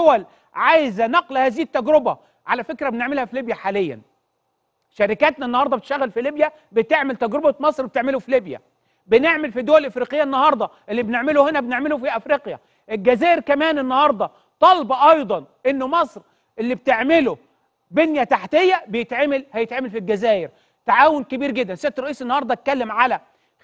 الدول عايزه نقل هذه التجربه على فكره بنعملها في ليبيا حاليا شركاتنا النهارده بتشتغل في ليبيا بتعمل تجربه مصر بتعمله في ليبيا بنعمل في دول افريقيه النهارده اللي بنعمله هنا بنعمله في افريقيا الجزائر كمان النهارده طالبه ايضا ان مصر اللي بتعمله بنيه تحتيه بيتعمل هيتعمل في الجزائر تعاون كبير جدا سياده الرئيس النهارده اتكلم على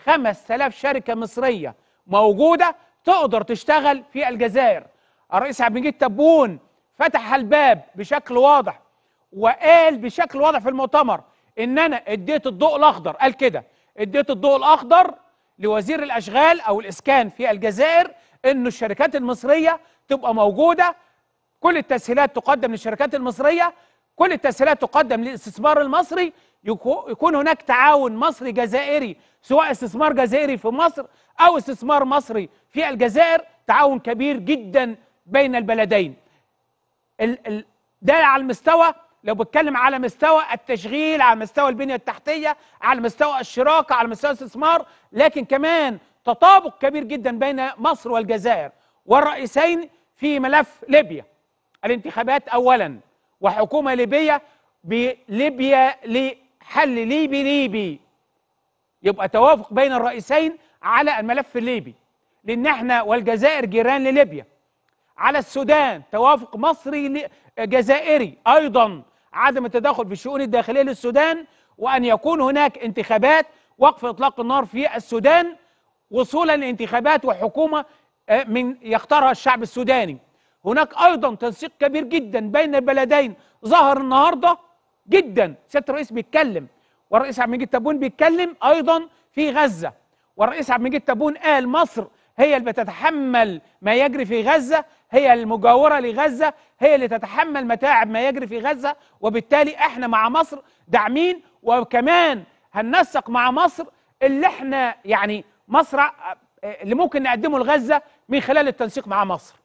5000 شركه مصريه موجوده تقدر تشتغل في الجزائر الرئيس عبد المجيد تبون فتح الباب بشكل واضح وقال بشكل واضح في المؤتمر ان انا اديت الضوء الاخضر قال كده اديت الضوء الاخضر لوزير الاشغال او الاسكان في الجزائر انه الشركات المصريه تبقى موجوده كل التسهيلات تقدم للشركات المصريه كل التسهيلات تقدم للاستثمار المصري يكون هناك تعاون مصري جزائري سواء استثمار جزائري في مصر او استثمار مصري في الجزائر تعاون كبير جدا بين البلدين ده على المستوى لو بتكلم على مستوى التشغيل على مستوى البنية التحتية على مستوى الشراكة على مستوى الاستثمار لكن كمان تطابق كبير جدا بين مصر والجزائر والرئيسين في ملف ليبيا الانتخابات أولا وحكومة ليبية بليبيا لحل ليبي ليبي يبقى توافق بين الرئيسين على الملف الليبي لأن احنا والجزائر جيران لليبيا على السودان توافق مصري جزائري أيضا عدم التدخل في الشؤون الداخلية للسودان وأن يكون هناك انتخابات وقف إطلاق النار في السودان وصولا لانتخابات وحكومة آه، من يختارها الشعب السوداني هناك أيضا تنسيق كبير جدا بين البلدين ظهر النهاردة جدا سيادة الرئيس بيتكلم والرئيس عبد المجيد تبون بيتكلم أيضا في غزة والرئيس عبد المجيد تبون قال مصر هي اللي بتتحمل ما يجري في غزة هي المجاورة لغزة هي اللي تتحمل متاعب ما يجري في غزة وبالتالي احنا مع مصر داعمين وكمان هننسق مع مصر اللي احنا يعني مصر آه، اللي ممكن نقدمه لغزة من خلال التنسيق مع مصر